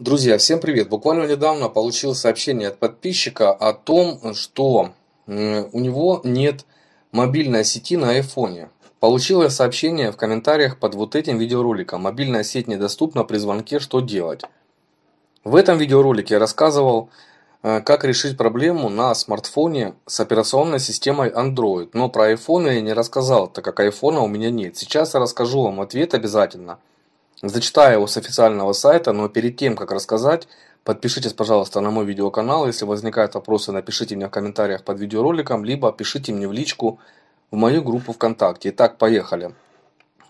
Друзья, всем привет! Буквально недавно получил сообщение от подписчика о том, что у него нет мобильной сети на айфоне. Получил я сообщение в комментариях под вот этим видеороликом. Мобильная сеть недоступна при звонке, что делать? В этом видеоролике я рассказывал, э, как решить проблему на смартфоне с операционной системой Android. Но про iPhone я не рассказал, так как iPhone у меня нет. Сейчас я расскажу вам ответ обязательно – Зачитаю его с официального сайта, но перед тем, как рассказать, подпишитесь, пожалуйста, на мой видеоканал. Если возникают вопросы, напишите мне в комментариях под видеороликом, либо пишите мне в личку в мою группу ВКонтакте. Итак, поехали.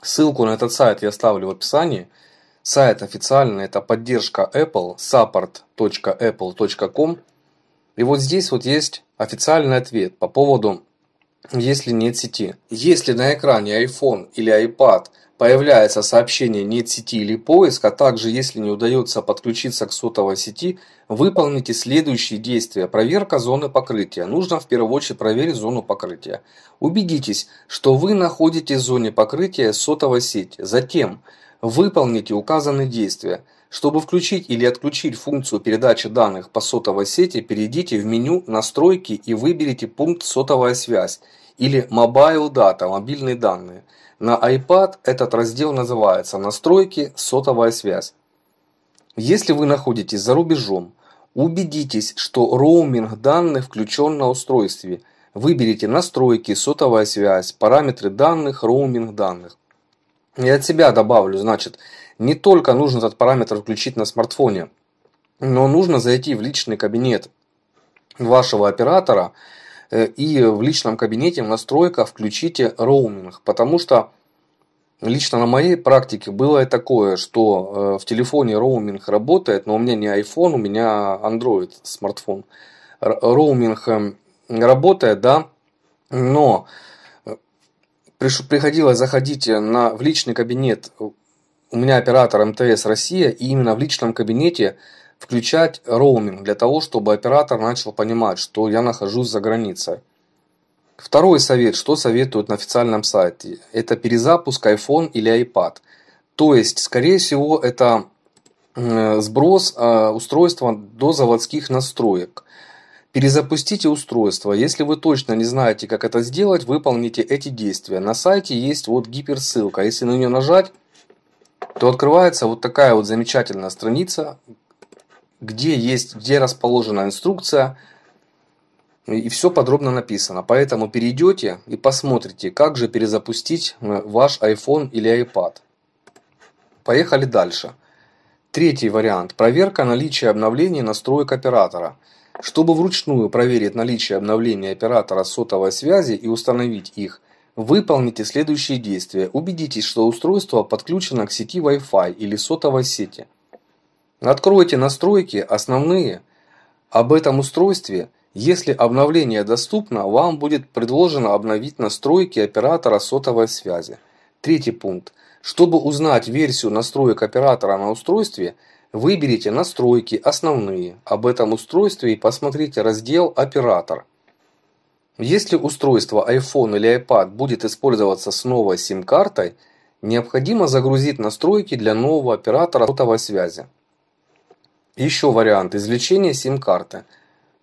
Ссылку на этот сайт я оставлю в описании. Сайт официальный, это поддержка Apple, support.apple.com. И вот здесь вот есть официальный ответ по поводу, если нет сети. Если на экране iPhone или iPad появляется сообщение «нет сети» или «поиск», а также, если не удается подключиться к сотовой сети, выполните следующие действия. Проверка зоны покрытия. Нужно в первую очередь проверить зону покрытия. Убедитесь, что вы находитесь в зоне покрытия сотовой сети. Затем выполните указанные действия. Чтобы включить или отключить функцию передачи данных по сотовой сети, перейдите в меню «Настройки» и выберите пункт «Сотовая связь» или «Mobile Data» – «Мобильные данные». На iPad этот раздел называется «Настройки, сотовая связь». Если вы находитесь за рубежом, убедитесь, что роуминг данных включен на устройстве. Выберите «Настройки, сотовая связь», «Параметры данных», «Роуминг данных». Я от себя добавлю, значит, не только нужно этот параметр включить на смартфоне, но нужно зайти в личный кабинет вашего оператора – Э, и в личном кабинете в настройках включите роуминг, потому что лично на моей практике было и такое, что э, в телефоне роуминг работает, но у меня не iPhone, у меня Android смартфон. Роуминг эм, работает, да, но э, приходилось заходить на, в личный кабинет, у меня оператор МТС Россия, и именно в личном кабинете включать роуминг для того, чтобы оператор начал понимать, что я нахожусь за границей. Второй совет, что советуют на официальном сайте, это перезапуск iPhone или iPad. То есть, скорее всего, это сброс а, устройства до заводских настроек. Перезапустите устройство. Если вы точно не знаете, как это сделать, выполните эти действия. На сайте есть вот гиперссылка. Если на нее нажать, то открывается вот такая вот замечательная страница, где есть, где расположена инструкция, и все подробно написано. Поэтому перейдете и посмотрите, как же перезапустить э, ваш iPhone или iPad. Поехали дальше. Третий вариант. Проверка наличия обновлений настроек оператора. Чтобы вручную проверить наличие обновлений оператора сотовой связи и установить их, выполните следующие действия. Убедитесь, что устройство подключено к сети Wi-Fi или сотовой сети – Откройте настройки «Основные» об этом устройстве. Если обновление доступно, вам будет предложено обновить настройки оператора сотовой связи. Третий пункт. Чтобы узнать версию настроек оператора на устройстве, выберите «Настройки», «Основные» об этом устройстве и посмотрите раздел «Оператор». Если устройство iPhone или iPad будет использоваться с новой сим-картой, необходимо загрузить настройки для нового оператора сотовой связи. Еще вариант извлечения сим-карты.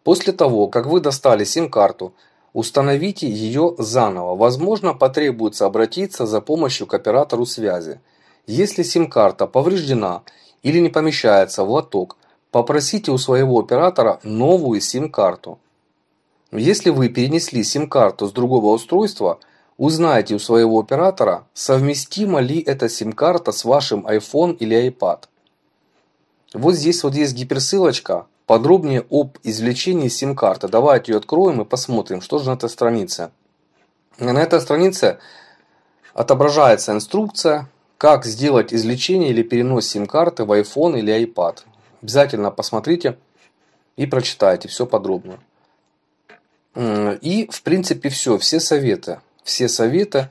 После того, как вы достали сим-карту, установите ее заново. Возможно, потребуется обратиться за помощью к оператору связи. Если сим-карта повреждена или не помещается в лоток, попросите у своего оператора новую сим-карту. Если вы перенесли сим-карту с другого устройства, узнайте у своего оператора, совместима ли эта сим-карта с вашим iPhone или iPad. Вот здесь вот есть гиперссылочка. Подробнее об извлечении сим-карты. Давайте ее откроем и посмотрим, что же на этой странице. На этой странице отображается инструкция, как сделать извлечение или перенос сим-карты в iPhone или iPad. Обязательно посмотрите и прочитайте все подробно. И, в принципе, все, все советы. Все советы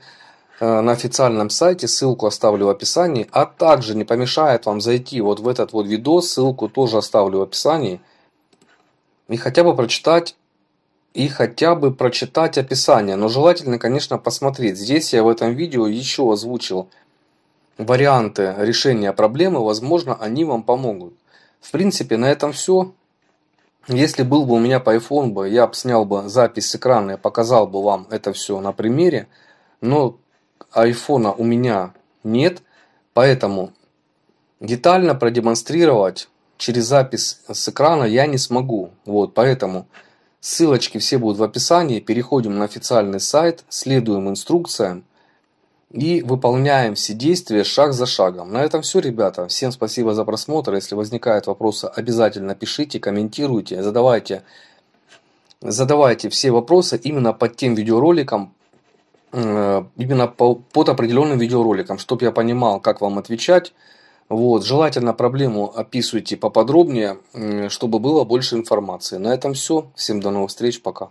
Э, на официальном сайте, ссылку оставлю в описании, а также не помешает вам зайти вот в этот вот видос, ссылку тоже оставлю в описании, и хотя бы прочитать и хотя бы прочитать описание, но желательно, конечно, посмотреть. Здесь я в этом видео еще озвучил варианты решения проблемы, возможно, они вам помогут. В принципе, на этом все. Если был бы у меня по iPhone, я бы снял бы запись с экрана и показал бы вам это все на примере. Но айфона у меня нет, поэтому детально продемонстрировать через запись с экрана я не смогу. Вот, поэтому ссылочки все будут в описании. Переходим на официальный сайт, следуем инструкциям и выполняем все действия шаг за шагом. На этом все, ребята. Всем спасибо за просмотр. Если возникают вопросы, обязательно пишите, комментируйте, задавайте, задавайте все вопросы именно под тем видеороликом, Э, именно по, под определенным видеороликом, чтобы я понимал, как вам отвечать. Вот, желательно проблему описывайте поподробнее, чтобы было больше информации. На этом все. Всем до новых встреч. Пока.